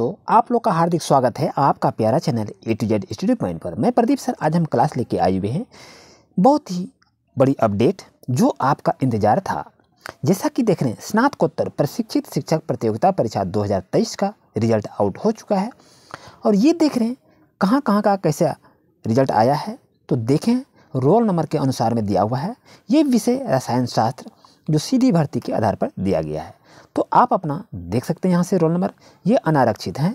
दोस्तों आप लोग का हार्दिक स्वागत है आपका प्यारा channel A to Z study point पर मैं प्रदीप सर आज हम क्लास लेके आए हुए हैं बहुत ही बड़ी अपडेट जो आपका इंतजार था जैसा कि देख रहे हैं स्नातकोत्तर प्रशिक्षित शिक्षक प्रतियोगिता परीक्षा 2023 का रिजल्ट आउट हो चुका है और ये देख रहे हैं कहाँ कहाँ का कैसा रिजल्ट आया है तो देखें रोल नंबर के अनुसार में दिया हुआ है ये विषय रसायन शास्त्र जो सीधी भर्ती के आधार पर दिया गया है तो आप अपना देख सकते हैं यहाँ से रोल नंबर ये अनारक्षित हैं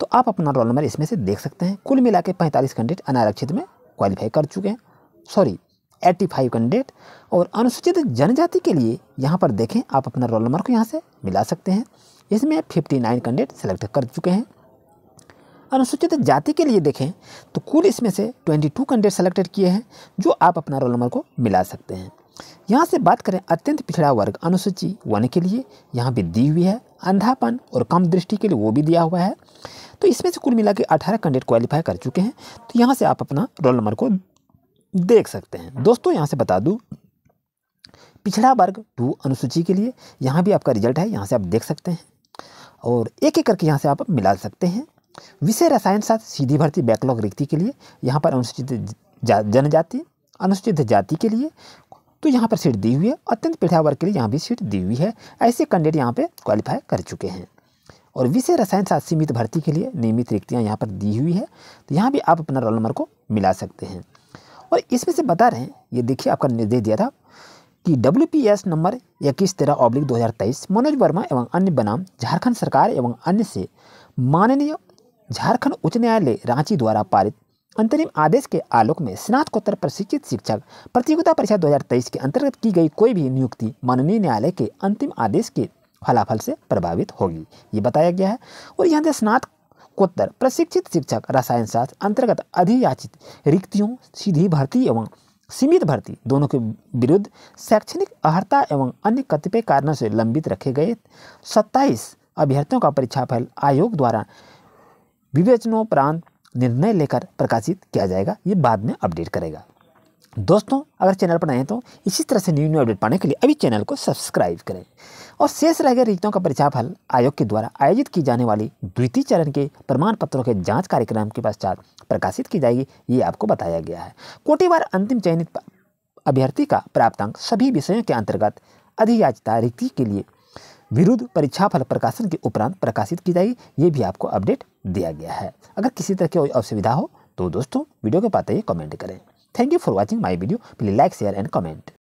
तो आप अपना रोल नंबर इसमें से देख सकते हैं कुल मिला के पैंतालीस कैंडिडेट अनारक्षित में क्वालिफाई कर चुके हैं सॉरी 85 कैंडिडेट और अनुसूचित जनजाति के लिए यहाँ पर देखें आप अपना रोल नंबर को यहाँ से मिला सकते हैं इसमें 59 कैंडिडेट सेलेक्ट कर चुके हैं अनुसूचित जाति के लिए देखें तो कुल इसमें से 22 कैंडिडेट सेलेक्टेड किए हैं जो आप अपना रोल नंबर को मिला सकते हैं यहाँ से बात करें अत्यंत पिछड़ा वर्ग अनुसूची वन के लिए यहाँ भी दी हुई है अंधापन और कम दृष्टि के लिए वो भी दिया हुआ है तो इसमें से कुल मिला के अठारह कैंडिडेट क्वालिफाई कर चुके हैं तो यहाँ से आप अपना रोल नंबर को देख सकते हैं दोस्तों यहाँ से बता दूँ पिछड़ा वर्ग टू अनुसूची के लिए यहाँ भी आपका रिजल्ट है यहाँ से आप देख सकते हैं और एक एक करके यहाँ से आप मिला सकते हैं विषय रसायन साथ सीधी भर्ती बैकलॉग रिक्ति के लिए यहाँ पर अनुसूचित जनजाति अनुसूचित जाति के लिए तो यहाँ पर सीट दी हुई है अत्यंत पिछड़ा वर्ग के लिए यहाँ भी सीट दी हुई है ऐसे कैंडिडेट यहाँ पर क्वालिफाई कर चुके हैं और विषय रसायन शास्त्र सीमित भर्ती के लिए नियमित रिक्तियाँ यहाँ पर दी हुई है तो यहाँ भी आप अपना रोल नंबर को मिला सकते हैं और इसमें से बता रहे हैं ये देखिए आपका निर्देश दिया था कि डब्ल्यू पी एस नंबर इक्कीस तेरह ऑब्लिक दो हज़ार तेईस मनोज वर्मा एवं अन्य बनाम झारखंड सरकार एवं अन्य से माननीय झारखंड उच्च न्यायालय रांची द्वारा पारित अंतरिम आदेश के आलोक में स्नातकोत्तर प्रशिक्षित शिक्षक प्रतियोगिता परीक्षा 2023 के अंतर्गत की गई कोई भी नियुक्ति माननीय न्यायालय के अंतिम आदेश के फलाफल से प्रभावित होगी ये बताया गया है और यहाँ से स्नातकोत्तर प्रशिक्षित शिक्षक रसायन शास्त्र अंतर्गत अधियाचित रिक्तियों सीधी भर्ती एवं सीमित भर्ती दोनों के विरुद्ध शैक्षणिक अहर्ता एवं अन्य कतिपय कारणों से लंबित रखे गए सत्ताईस अभ्यर्थियों का परीक्षाफल आयोग द्वारा विवेचनोपरांत निर्णय लेकर प्रकाशित किया जाएगा ये बाद में अपडेट करेगा दोस्तों अगर चैनल पर नए तो इसी तरह से न्यू न्यू अपडेट पाने के लिए अभी चैनल को सब्सक्राइब करें और शेष रह गए रिक्तों का परीक्षा फल आयोग के द्वारा आयोजित की जाने वाली द्वितीय चरण के प्रमाण पत्रों के जांच कार्यक्रम के पश्चात प्रकाशित की जाएगी ये आपको बताया गया है कोटिवार अंतिम चयनित अभ्यर्थी का प्राप्तांक सभी विषयों के अंतर्गत अधियाचिता रिक्ति के लिए विरुद्ध परीक्षा फल प्रकाशन के उपरांत प्रकाशित की जाएगी ये भी आपको अपडेट दिया गया है अगर किसी तरह की कोई असुविधा हो तो दोस्तों वीडियो के पाते ही कमेंट करें thank you for watching my video please like share and comment